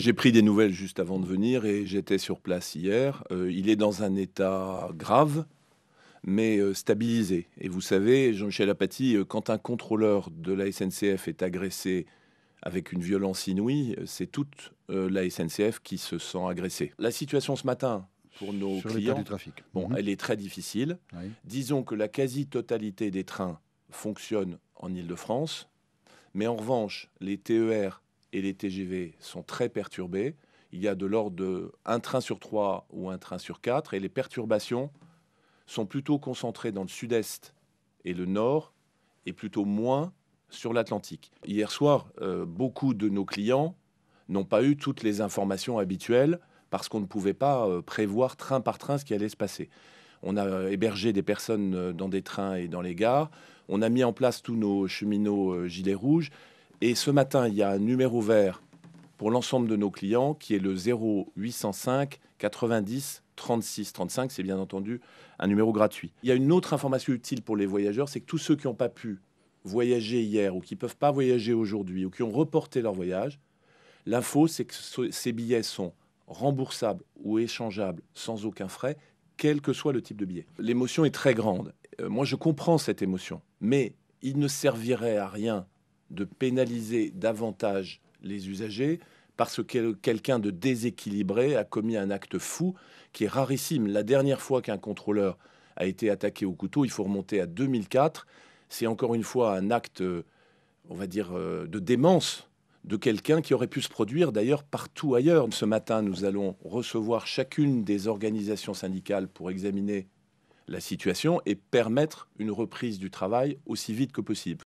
J'ai pris des nouvelles juste avant de venir et j'étais sur place hier. Euh, il est dans un état grave, mais euh, stabilisé. Et vous savez, Jean-Michel Apathy, euh, quand un contrôleur de la SNCF est agressé avec une violence inouïe, c'est toute la SNCF qui se sent agressée. La situation ce matin pour nos clients, du trafic. Bon, mhm. elle est très difficile. Disons que la quasi-totalité des trains fonctionne en Ile-de-France, mais en revanche, les TER et les TGV sont très perturbés. Il y a de l'ordre de un train sur trois ou un train sur quatre, et les perturbations sont plutôt concentrées dans le sud-est et le nord, et plutôt moins sur l'Atlantique. Hier soir, euh, beaucoup de nos clients n'ont pas eu toutes les informations habituelles parce qu'on ne pouvait pas euh, prévoir train par train ce qui allait se passer. On a hébergé des personnes euh, dans des trains et dans les gares. On a mis en place tous nos cheminots gilets rouges. Et ce matin, il y a un numéro vert pour l'ensemble de nos clients qui est le 0805 90 36 35. C'est bien entendu un numéro gratuit. Il y a une autre information utile pour les voyageurs, c'est que tous ceux qui n'ont pas pu voyager hier ou qui ne peuvent pas voyager aujourd'hui ou qui ont reporté leur voyage, l'info c'est que ces billets sont remboursables ou échangeables sans aucun frais, quel que soit le type de billet. L'émotion est très grande. Euh, moi je comprends cette émotion, mais il ne servirait à rien de pénaliser davantage les usagers parce que quelqu'un de déséquilibré a commis un acte fou qui est rarissime. La dernière fois qu'un contrôleur a été attaqué au couteau, il faut remonter à 2004. C'est encore une fois un acte, on va dire, euh, de démence de quelqu'un qui aurait pu se produire d'ailleurs partout ailleurs. Ce matin, nous allons recevoir chacune des organisations syndicales pour examiner la situation et permettre une reprise du travail aussi vite que possible.